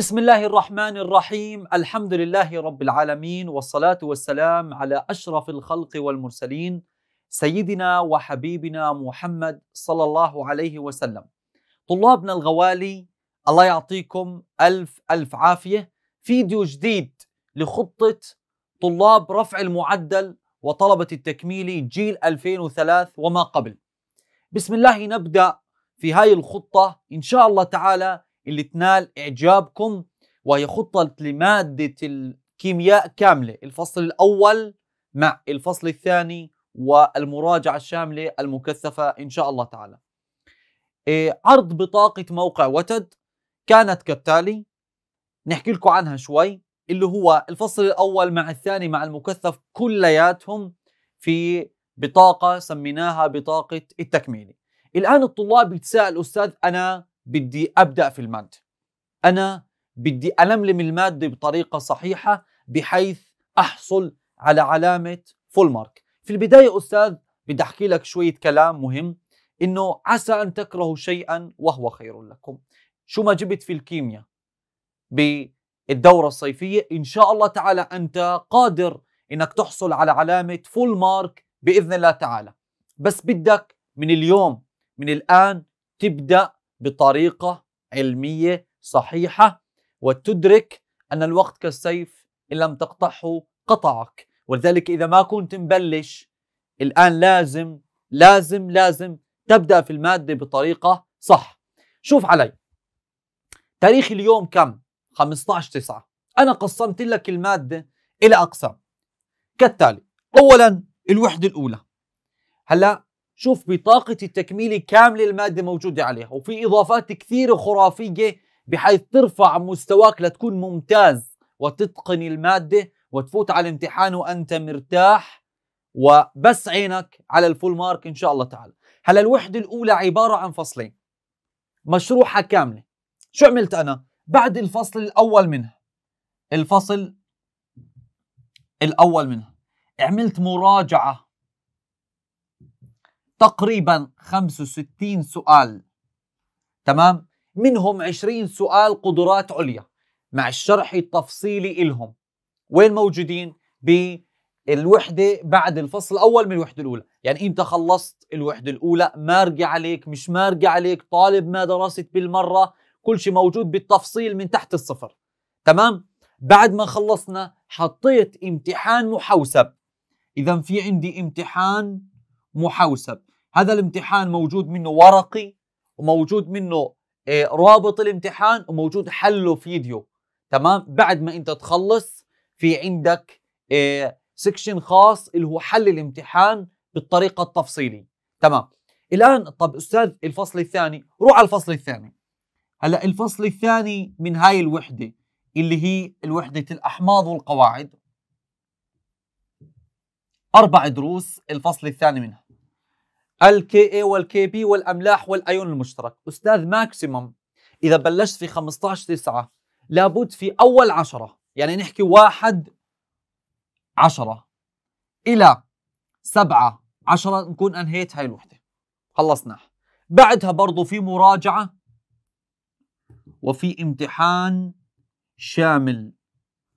بسم الله الرحمن الرحيم الحمد لله رب العالمين والصلاة والسلام على أشرف الخلق والمرسلين سيدنا وحبيبنا محمد صلى الله عليه وسلم طلابنا الغوالي الله يعطيكم ألف ألف عافية فيديو جديد لخطة طلاب رفع المعدل وطلبة التكميلي جيل 2003 وما قبل بسم الله نبدأ في هاي الخطة إن شاء الله تعالى اللي تنال إعجابكم وهي خطة لمادة الكيمياء كاملة الفصل الأول مع الفصل الثاني والمراجعة الشاملة المكثفة إن شاء الله تعالى إيه، عرض بطاقة موقع وتد كانت كالتالي نحكي لكم عنها شوي اللي هو الفصل الأول مع الثاني مع المكثف كلياتهم في بطاقة سميناها بطاقة التكميلي الآن الطلاب يتساءل أستاذ أنا بدي ابدا في الماده انا بدي الملم الماده بطريقه صحيحه بحيث احصل على علامه فول مارك في البدايه استاذ بدي احكي لك شويه كلام مهم انه عسى ان تكرهوا شيئا وهو خير لكم شو ما جبت في الكيمياء بالدوره الصيفيه ان شاء الله تعالى انت قادر انك تحصل على علامه فول مارك باذن الله تعالى بس بدك من اليوم من الان تبدا بطريقة علمية صحيحة وتدرك أن الوقت كالسيف إن لم تقطعه قطعك ولذلك إذا ما كنت مبلش الآن لازم لازم لازم تبدأ في المادة بطريقة صح شوف علي تاريخ اليوم كم؟ 15 تسعة أنا قسمت لك المادة إلى أقسام كالتالي أولا الوحدة الأولى هلا شوف بطاقة التكميل كاملة المادة موجودة عليها وفي إضافات كثيرة خرافية بحيث ترفع مستواك لتكون ممتاز وتتقن المادة وتفوت على الامتحان وأنت مرتاح وبس عينك على الفول مارك إن شاء الله تعالى هلا الوحدة الأولى عبارة عن فصلين مشروحة كاملة شو عملت أنا؟ بعد الفصل الأول منها الفصل الأول منها عملت مراجعة تقريبا 65 سؤال تمام منهم 20 سؤال قدرات عليا مع الشرح التفصيلي إلهم وين موجودين بالوحدة بعد الفصل الأول من الوحدة الأولى يعني أنت خلصت الوحدة الأولى مارقة عليك مش مارقة عليك طالب ما درست بالمرة كل شيء موجود بالتفصيل من تحت الصفر تمام بعد ما خلصنا حطيت امتحان محوسب إذا في عندي امتحان محوسب هذا الامتحان موجود منه ورقي وموجود منه آه، رابط الامتحان وموجود حله فيديو تمام بعد ما انت تخلص في عندك سكشن آه، خاص اللي هو حل الامتحان بالطريقه التفصيلي تمام الان طب استاذ الفصل الثاني روح على الفصل الثاني هلا الفصل الثاني من هاي الوحده اللي هي الوحده الاحماض والقواعد اربع دروس الفصل الثاني منها الكي اي والكي بي والاملاح والايون المشترك استاذ ماكسيمم اذا بلشت في 15 9 لابد في اول 10 يعني نحكي 1 10 الى 7 10 نكون انهيت هاي الوحده خلصناها بعدها برضو في مراجعه وفي امتحان شامل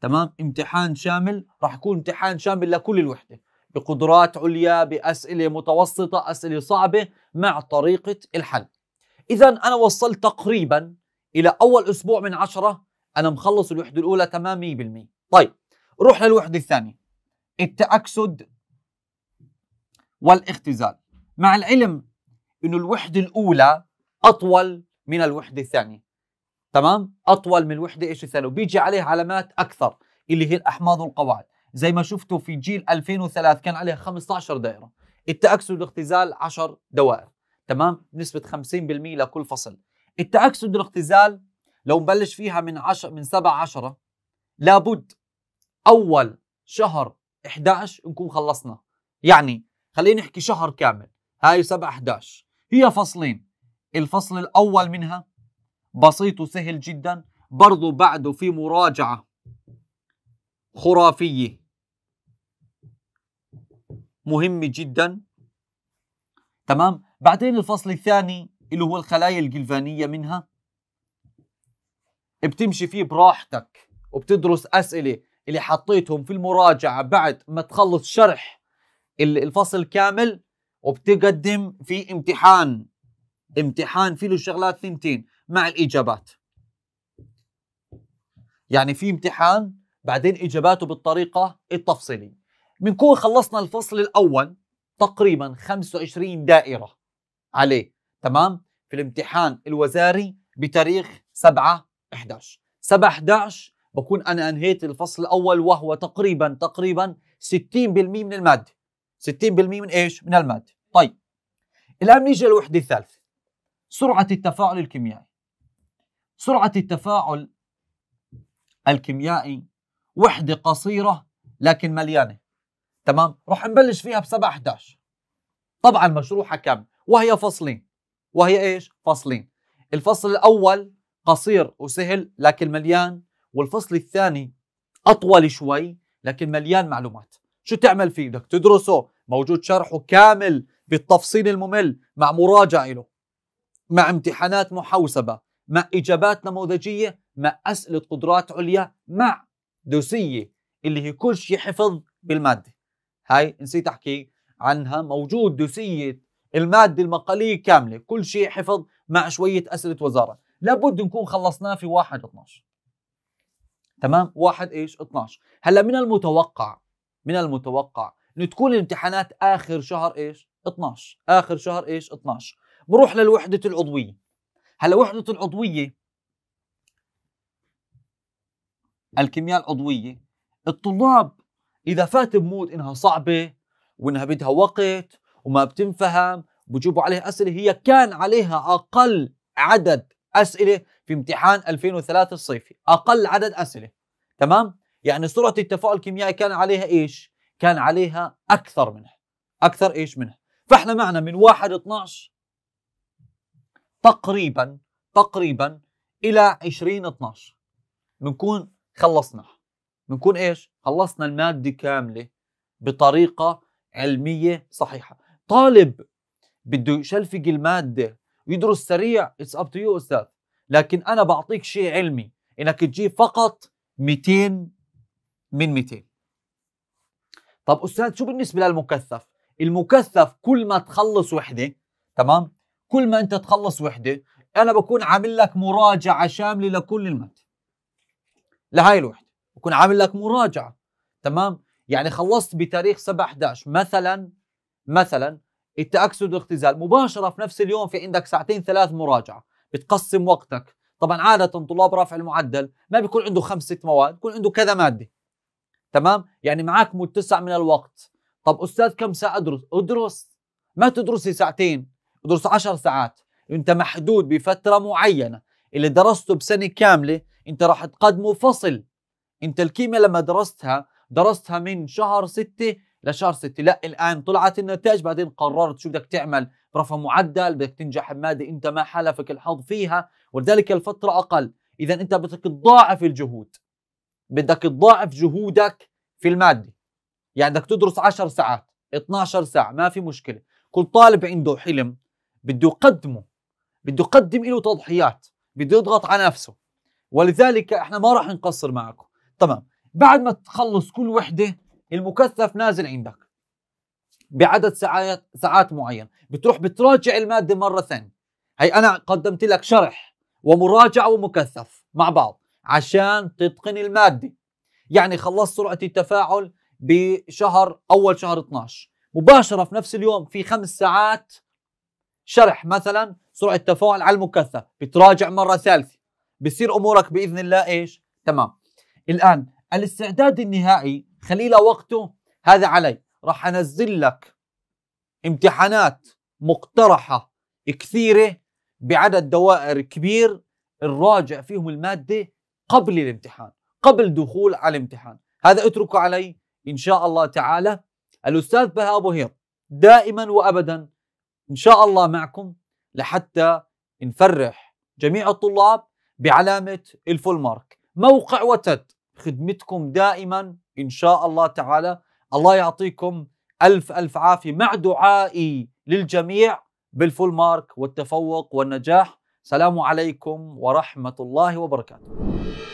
تمام امتحان شامل راح يكون امتحان شامل لكل الوحده بقدرات عليا بأسئلة متوسطة أسئلة صعبة مع طريقة الحل إذا أنا وصلت تقريبا إلى أول أسبوع من عشرة أنا مخلص الوحدة الأولى تمام 100% طيب روح للوحدة الثانية التأكسد والاختزال مع العلم أنه الوحدة الأولى أطول من الوحدة الثانية تمام أطول من الوحدة إيش الثانية وبيجي عليه علامات أكثر اللي هي الأحماض والقواعد زي ما شفتوا في جيل 2003 كان عليها 15 دائره التاكسد والاختزال 10 دوائر تمام بنسبه 50% لكل فصل التاكسد والاختزال لو نبلش فيها من 10 من 7 10 لابد اول شهر 11 نكون خلصنا يعني خلينا نحكي شهر كامل هاي 7 11 هي فصلين الفصل الاول منها بسيط وسهل جدا برضو بعده في مراجعه خرافيه مهم جدا تمام بعدين الفصل الثاني اللي هو الخلايا الجلفانية منها بتمشي فيه براحتك وبتدرس أسئلة اللي حطيتهم في المراجعة بعد ما تخلص شرح الفصل كامل وبتقدم في امتحان امتحان فيه له شغلات ثنتين مع الإجابات يعني في امتحان بعدين إجاباته بالطريقة التفصيلية بنكون خلصنا الفصل الاول تقريبا 25 دائره عليه تمام في الامتحان الوزاري بتاريخ 7 11 7 11 بكون انا انهيت الفصل الاول وهو تقريبا تقريبا 60% من الماده 60% من ايش من الماده طيب الان نيجي للوحده الثالثه سرعه التفاعل الكيميائي سرعه التفاعل الكيميائي وحده قصيره لكن مليانه تمام رح نبلش فيها ب 7 11 طبعا مشروحة كم وهي فصلين وهي ايش فصلين الفصل الاول قصير وسهل لكن مليان والفصل الثاني اطول شوي لكن مليان معلومات شو تعمل فيه بدك تدرسه موجود شرحه كامل بالتفصيل الممل مع مراجعة له مع امتحانات محوسبة مع إجابات نموذجية مع أسئلة قدرات عليا مع دوسية اللي هي كل شيء حفظ بالمادة هاي نسيت احكي عنها موجود دوسيه الماده المقاليه كامله كل شيء حفظ مع شويه اسئله وزاره لابد نكون خلصناه في 1 12 تمام 1 ايش 12 هلا من المتوقع من المتوقع انه تكون الامتحانات اخر شهر ايش 12 اخر شهر ايش 12 بروح للوحده العضويه هلا وحده العضويه الكيمياء العضويه الطلاب اذا فات بمود انها صعبه وانها بدها وقت وما بتنفهم بجيبوا عليها اسئله هي كان عليها اقل عدد اسئله في امتحان 2003 الصيفي اقل عدد اسئله تمام يعني سرعه التفاعل الكيميائي كان عليها ايش كان عليها اكثر منها اكثر ايش منها فاحنا معنا من 1 12 تقريبا تقريبا الى 20 12 بنكون خلصناها بنكون ايش خلصنا الماده كامله بطريقه علميه صحيحه طالب بده يشلفق الماده ويدرس سريع اتس اب تو يو استاذ لكن انا بعطيك شيء علمي انك تجيب فقط 200 من 200 طب استاذ شو بالنسبه للمكثف المكثف كل ما تخلص وحده تمام كل ما انت تخلص وحده انا بكون عامل لك مراجعه شامله لكل الماده لهاي الوحده بكون عامل لك مراجعه تمام يعني خلصت بتاريخ 7 11 مثلا مثلا التاكسد والاختزال مباشره في نفس اليوم في عندك ساعتين ثلاث مراجعه بتقسم وقتك طبعا عاده طلاب رافع المعدل ما بيكون عنده خمس ست مواد بيكون عنده كذا ماده تمام يعني معك متسع من الوقت طب استاذ كم ساعه ادرس ادرس ما تدرسي ساعتين ادرس 10 ساعات انت محدود بفتره معينه اللي درسته بسنه كامله انت راح تقدمه فصل انت الكيمياء لما درستها درستها من شهر 6 لشهر 6 لا الان طلعت النتائج بعدين قررت شو بدك تعمل برفع معدل بدك تنجح بماده انت ما حالفك الحظ فيها ولذلك الفتره اقل اذا انت بدك تضاعف الجهود بدك تضاعف جهودك في الماده يعني بدك تدرس 10 ساعات 12 ساعه ما في مشكله كل طالب عنده حلم بده يقدمه بده يقدم له تضحيات بده يضغط على نفسه ولذلك احنا ما راح نقصر معكم تمام بعد ما تخلص كل وحده المكثف نازل عندك بعدد ساعات ساعات معين بتروح بتراجع الماده مره ثانيه هي انا قدمت لك شرح ومراجعه ومكثف مع بعض عشان تتقن الماده يعني خلصت سرعه التفاعل بشهر اول شهر 12 مباشره في نفس اليوم في خمس ساعات شرح مثلا سرعه التفاعل على المكثف بتراجع مره ثالثه بصير امورك باذن الله ايش تمام الآن الاستعداد النهائي خلي له وقته هذا علي راح أنزل لك امتحانات مقترحة كثيرة بعدد دوائر كبير الراجع فيهم المادة قبل الامتحان قبل دخول على الامتحان هذا اتركه علي إن شاء الله تعالى الأستاذ بهاء هير دائما وأبدا إن شاء الله معكم لحتى نفرح جميع الطلاب بعلامة الفول مارك موقع وتد خدمتكم دائما إن شاء الله تعالى الله يعطيكم ألف ألف عافية مع دعائي للجميع بالفول مارك والتفوق والنجاح سلام عليكم ورحمة الله وبركاته